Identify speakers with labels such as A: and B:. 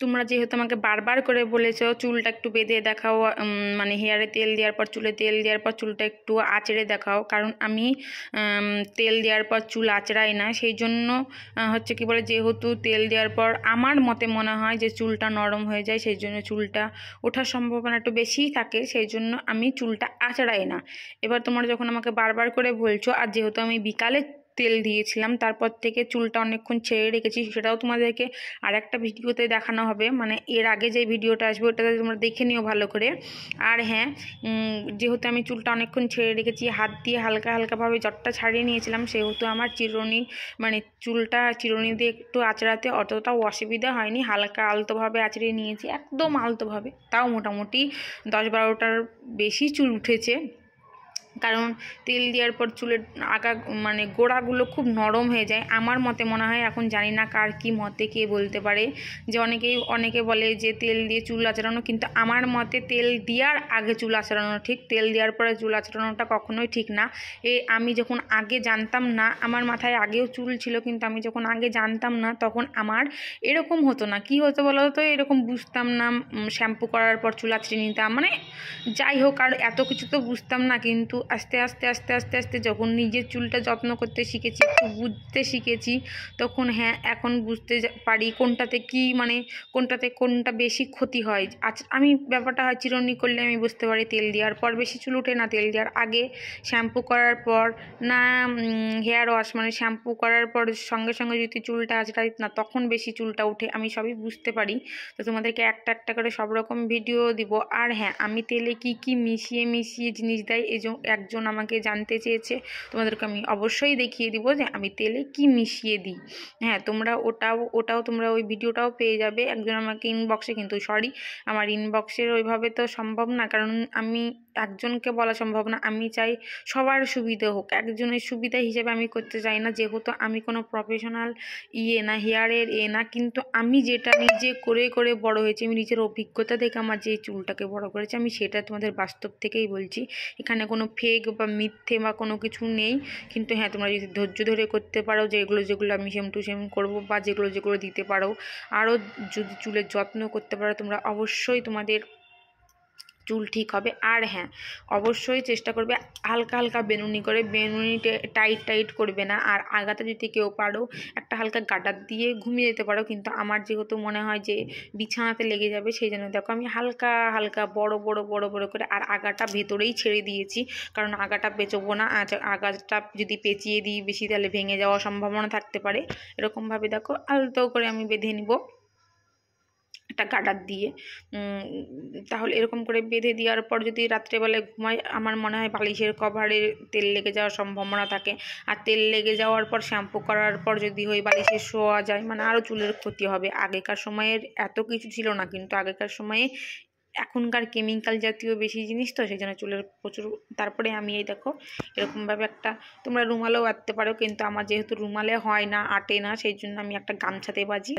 A: তোমরা যেহেতু আমাকে বারবার করে বলেছো চুলটা একটু বেঁধে দেখাও মানে হেয়ারে তেল দেওয়ার পর চুলে তেল দেওয়ার পর চুলটা একটু আঁচড়ে দেখাও কারণ আমি তেল দেওয়ার পর চুল আঁচড়াই না সেই জন্য হচ্ছে কি বলে যেহেতু তেল দেওয়ার পর আমার মতে মনে হয় যে চুলটা নরম হয়ে যায় সেই জন্য চুলটা ওঠার সম্ভাবনা একটু বেশিই থাকে সেই জন্য আমি চুলটা আঁচড়াই না এবার তোমরা যখন আমাকে বারবার করে বলছো আর যেহেতু আমি বিকালে তেল দিয়েছিলাম তারপর থেকে চুলটা অনেকক্ষণ ছেড়ে রেখেছি সেটাও তোমাদেরকে আর একটা ভিডিওতে দেখানো হবে মানে এর আগে যে ভিডিওটা আসবে ওটাতে তোমরা দেখে নিও ভালো করে আর হ্যাঁ যেহেতু আমি চুলটা অনেকক্ষণ ছেড়ে রেখেছি হাত দিয়ে হালকা হালকাভাবে জটটা ছাড়িয়ে নিয়েছিলাম সেহেতু আমার চিরুনি মানে চুলটা চিরুনি দিয়ে একটু আঁচড়াতে অতটাও অসুবিধা হয়নি হালকা আলতোভাবে আঁচড়িয়ে নিয়েছি একদম আলতোভাবে তাও মোটামুটি দশ বারোটার বেশি চুল উঠেছে কারণ তেল দেওয়ার পর চুলের আগা মানে গোড়াগুলো খুব নরম হয়ে যায় আমার মতে মনে হয় এখন জানি না কার কি মতে কে বলতে পারে যে অনেকেই অনেকে বলে যে তেল দিয়ে চুল আচড়ানো কিন্তু আমার মতে তেল দেওয়ার আগে চুল আচড়ানো ঠিক তেল দেওয়ার পরে চুল আচড়ানোটা কখনোই ঠিক না এ আমি যখন আগে জানতাম না আমার মাথায় আগেও চুল ছিল কিন্তু আমি যখন আগে জানতাম না তখন আমার এরকম হতো না কি হতো বলো তো এরকম বুঝতাম না শ্যাম্পু করার পর চুল আছড়ে নিতাম মানে যাই হোক আর এত কিছু তো বুঝতাম না কিন্তু আস্তে আস্তে আস্তে আস্তে আস্তে যখন নিজের চুলটা যত্ন করতে শিখেছি একটু বুঝতে শিখেছি তখন হ্যাঁ এখন বুঝতে পারি কোনটাতে কি মানে কোনটাতে কোনটা বেশি ক্ষতি হয় আজ আমি ব্যাপারটা হয় চিরনি করলে আমি বুঝতে পারি তেল দেওয়ার পর বেশি চুল ওঠে না তেল দেওয়ার আগে শ্যাম্পু করার পর না হেয়ার ওয়াশ মানে শ্যাম্পু করার পর সঙ্গে সঙ্গে যদি চুলটা আঁচড়াই না তখন বেশি চুলটা উঠে আমি সবই বুঝতে পারি তো তোমাদেরকে একটা একটা করে সব রকম ভিডিও দিব আর হ্যাঁ আমি তেলে কি কি মিশিয়ে মিশিয়ে জিনিস দেয় এই একজন আমাকে জানতে চেয়েছে তোমাদেরকে আমি অবশ্যই দেখিয়ে দিব যে আমি তেলে কি মিশিয়ে দিই হ্যাঁ তোমরা ওটাও ওটাও তোমরা ওই ভিডিওটাও পেয়ে যাবে একজন আমাকে ইনবক্সে কিন্তু সরি আমার ইনবক্সের ওইভাবে তো সম্ভব না কারণ আমি একজনকে বলা সম্ভব না আমি চাই সবার সুবিধে হোক একজনের সুবিধা হিসেবে আমি করতে চাই না যেহেতু আমি কোনো প্রফেশনাল ইয়ে না হেয়ারের এ না কিন্তু আমি যেটা নিজে করে করে বড় হয়েছি আমি নিজের অভিজ্ঞতা থেকে আমার যে চুলটাকে বড় করেছে আমি সেটা তোমাদের বাস্তব থেকেই বলছি এখানে কোনো ফেক বা মিথ্যে বা কোনো কিছু নেই কিন্তু হ্যাঁ তোমরা যদি ধৈর্য ধরে করতে পারো যেগুলো যেগুলো আমি সেম টু সেম করবো বা যেগুলো যেগুলো দিতে পারো আরও যদি চুলের যত্ন করতে পারো তোমরা অবশ্যই তোমাদের চুল ঠিক হবে আর হ্যাঁ অবশ্যই চেষ্টা করবে হালকা হালকা বেনুনি করে বেনুনি টাইট টাইট করবে না আর আগাতে যদি কেউ পারো একটা হালকা গাডার দিয়ে ঘুমিয়ে যেতে পারো কিন্তু আমার যেহেতু মনে হয় যে বিছানাতে লেগে যাবে সেই জন্য দেখো আমি হালকা হালকা বড় বড় বড় বড় করে আর আগাটা ভেতরেই ছেড়ে দিয়েছি কারণ আগাটা পেঁচবো না আগাটা যদি পেঁচিয়ে দিই বেশি তাহলে ভেঙে যাওয়ার সম্ভাবনা থাকতে পারে এরকমভাবে দেখো আলতো করে আমি বেঁধে নিব একটা গাডার দিয়ে তাহলে এরকম করে বেঁধে দেওয়ার পর যদি রাত্রেবেলায় ঘুমাই আমার মনে হয় বালিশের কভারে তেল লেগে যাওয়ার সম্ভাবনা থাকে আর তেল লেগে যাওয়ার পর শ্যাম্পু করার পর যদি ওই বালিশে শোয়া যায় মানে আরও চুলের ক্ষতি হবে আগেকার সময়ের এত কিছু ছিল না কিন্তু আগেকার সময়ে এখনকার কেমিক্যাল জাতীয় বেশি জিনিস তো সেই জন্য চুলের প্রচুর তারপরে আমি এই দেখো এরকমভাবে একটা তোমরা রুমালেও আঁটতে পারো কিন্তু আমার যেহেতু রুমালে হয় না আটে না সেই জন্য আমি একটা গামছাতে বাজি